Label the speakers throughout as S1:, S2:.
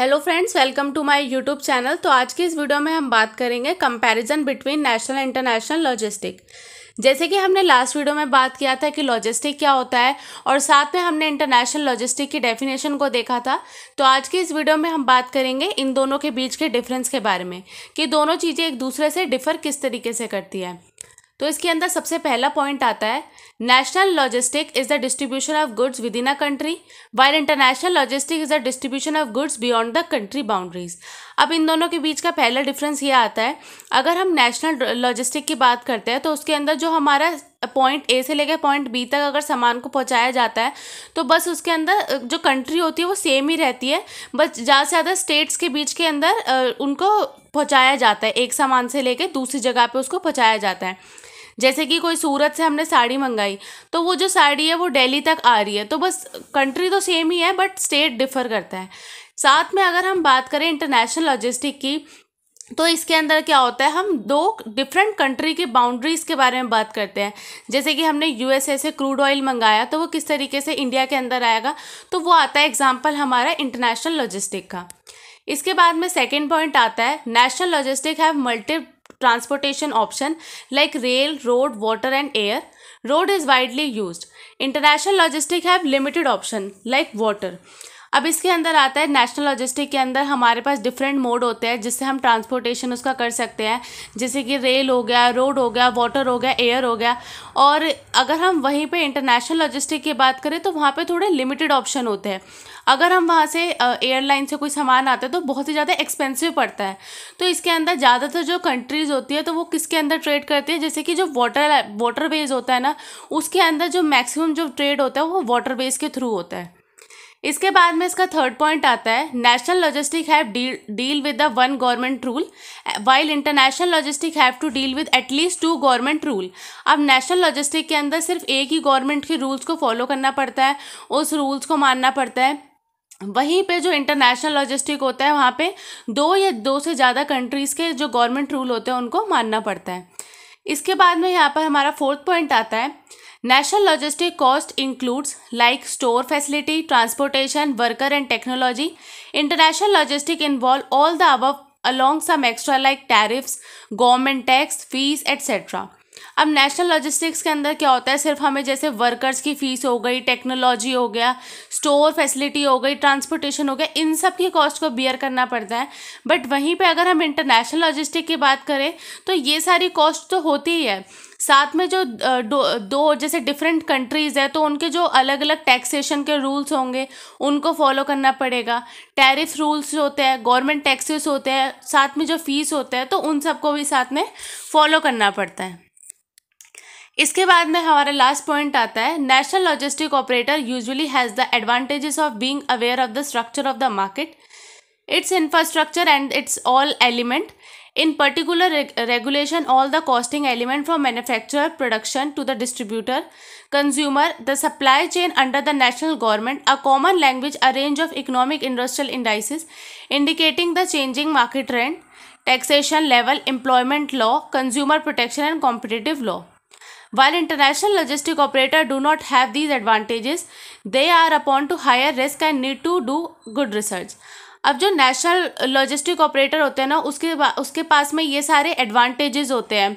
S1: Hello friends welcome to my YouTube channel तो आज की इस वीडियो में हम बात करेंगे comparison between national international logistic जैसे कि हमने लास्ट वीडियो में बात किया था कि लॉजिस्टिक क्या होता है और साथ में हमने इंटरनेशनल लॉजिस्टिक की डेफिनेशन को देखा था तो आज की इस वीडियो में हम बात करेंगे इन दोनों के बीच के डिफरेंस के बारे में कि दोनों चीज़ें एक दूसरे से डिफ़र किस तरीके से करती है तो इसके अंदर सबसे पहला पॉइंट आता है national logistic is the distribution of goods within a country whereas international logistic is the distribution of goods beyond the country boundaries अब इन दोनों के बीच का पहला डिफरेंस ये आता है अगर हम नेशनल लॉजिस्टिक की बात करते हैं तो उसके अंदर जो हमारा पॉइंट ए से लेकर पॉइंट बी तक अगर सामान को पहुंचाया जाता है तो बस उसके अंदर जो कंट्री होती है वो सेम ही रहती है बस ज़्यादा से ज़्यादा स्टेट्स के बीच के अंदर उनको पहुंचाया जाता है एक सामान से लेकर दूसरी जगह पे उसको पहुंचाया जाता है जैसे कि कोई सूरत से हमने साड़ी मंगाई तो वो जो साड़ी है वो दिल्ली तक आ रही है तो बस कंट्री तो सेम ही है बट स्टेट डिफर करता है साथ में अगर हम बात करें इंटरनेशनल लॉजिस्टिक की तो इसके अंदर क्या होता है हम दो डिफरेंट कंट्री के बाउंड्रीज़ के बारे में बात करते हैं जैसे कि हमने यूएसए से क्रूड ऑयल मंगाया तो वो किस तरीके से इंडिया के अंदर आएगा तो वो आता है एग्जाम्पल हमारा इंटरनेशनल लॉजिस्टिक का इसके बाद में सेकेंड पॉइंट आता है national logistic have multi transportation option like rail, road, water and air. Road is widely used. International logistics have limited option like water. अब इसके अंदर आता है नेशनल लॉजिस्टिक के अंदर हमारे पास डिफरेंट मोड होते हैं जिससे हम ट्रांसपोर्टेशन उसका कर सकते हैं जैसे कि रेल हो गया रोड हो गया वाटर हो गया एयर हो गया और अगर हम वहीं पे इंटरनेशनल लॉजिस्टिक की बात करें तो वहाँ पे थोड़े लिमिटेड ऑप्शन होते हैं अगर हम वहाँ से एयरलाइन से कोई सामान आता है तो बहुत ही ज़्यादा एक्सपेंसिव पड़ता है तो इसके अंदर ज़्यादातर जो कंट्रीज़ होती है तो वो किसके अंदर ट्रेड करती है जैसे कि जो वाटर वाटर बेस होता है ना उसके अंदर जो मैक्सिमम जो ट्रेड होता है वो वाटर बेस के थ्रू होता है इसके बाद में इसका थर्ड पॉइंट आता है national logistic have deal with the one government rule while international logistic have to deal with at least two government rule अब नेशनल लॉजिस्टिक के अंदर सिर्फ एक ही गवर्नमेंट के रूल्स को फॉलो करना पड़ता है उस रूल्स को मानना पड़ता है वहीं पे जो इंटरनेशनल लॉजिस्टिक होता है वहाँ पे दो या दो से ज़्यादा कंट्रीज़ के जो गवर्नमेंट रूल होते हैं उनको मानना पड़ता है इसके बाद में यहाँ पर हमारा फोर्थ पॉइंट आता है National logistic cost includes like store facility, transportation, worker and technology. International logistic involve all the above along some extra like tariffs, government tax, fees, etc. अब नेशनल लॉजिस्टिक्स के अंदर क्या होता है सिर्फ हमें जैसे वर्कर्स की फ़ीस हो गई टेक्नोलॉजी हो गया स्टोर फैसिलिटी हो गई ट्रांसपोर्टेशन हो गया इन सब की कॉस्ट को बियर करना पड़ता है बट वहीं पे अगर हम इंटरनेशनल लॉजिस्टिक की बात करें तो ये सारी कॉस्ट तो होती ही है साथ में जो दो, दो जैसे डिफरेंट कंट्रीज़ है तो उनके जो अलग अलग टैक्सेशन के रूल्स होंगे उनको फॉलो करना पड़ेगा टैरिफ रूल्स होते हैं गवर्नमेंट टैक्सेस होते हैं साथ में जो फीस होते हैं तो उन सबको भी साथ में फॉलो करना पड़ता है इसके बाद में हमारा लास्ट पॉइंट आता है national logistic operator usually has the advantages of being aware of the structure of the market its infrastructure and its all element in particular regulation all the costing element from manufacturer production to the distributor consumer the supply chain under the national government a common language a range of economic industrial indices indicating the changing market trend taxation level employment law consumer protection and competitive law While international logistic operator do not have these advantages, they are upon to higher risk and need to do good research. अब जो national logistic operator होते हैं ना उसके उसके पास में ये सारे एडवांटेजेस होते हैं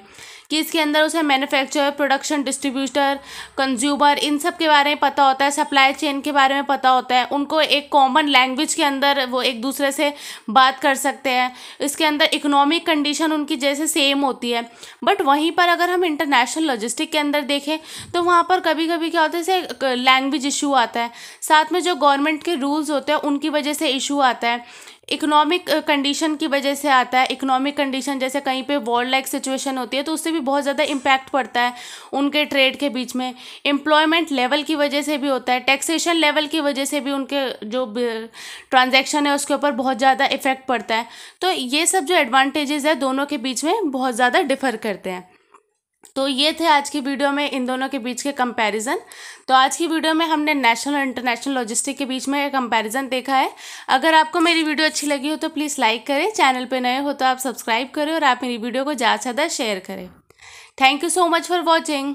S1: कि इसके अंदर उसे मैन्युफैक्चर प्रोडक्शन डिस्ट्रीब्यूटर कंज्यूमर इन सब के बारे में पता होता है सप्लाई चेन के बारे में पता होता है उनको एक कॉमन लैंग्वेज के अंदर वो एक दूसरे से बात कर सकते हैं इसके अंदर इकोनॉमिक कंडीशन उनकी जैसे सेम होती है बट वहीं पर अगर हम इंटरनेशनल लॉजिस्टिक के अंदर देखें तो वहाँ पर कभी कभी क्या होता है जैसे लैंग्वेज इशू आता है साथ में जो गवर्नमेंट के रूल्स होते हैं उनकी वजह से इशू आता है इकोनॉमिक कंडीशन uh, की वजह से आता है इकोनॉमिक कंडीशन जैसे कहीं पे वॉर लाइक सिचुएशन होती है तो उससे भी बहुत ज़्यादा इम्पैक्ट पड़ता है उनके ट्रेड के बीच में एम्प्लॉयमेंट लेवल की वजह से भी होता है टैक्सेशन लेवल की वजह से भी उनके जो ट्रांजेक्शन है उसके ऊपर बहुत ज़्यादा इफेक्ट पड़ता है तो ये सब जो एडवांटेजेस है दोनों के बीच में बहुत ज़्यादा डिफर करते हैं तो ये थे आज की वीडियो में इन दोनों के बीच के कंपैरिजन तो आज की वीडियो में हमने नेशनल और इंटरनेशनल लॉजिस्टिक के बीच में कंपैरिजन देखा है अगर आपको मेरी वीडियो अच्छी लगी हो तो प्लीज़ लाइक करें चैनल पे नए हो तो आप सब्सक्राइब करें और आप मेरी वीडियो को ज़्यादा से ज़्यादा शेयर करें thank you so much for watching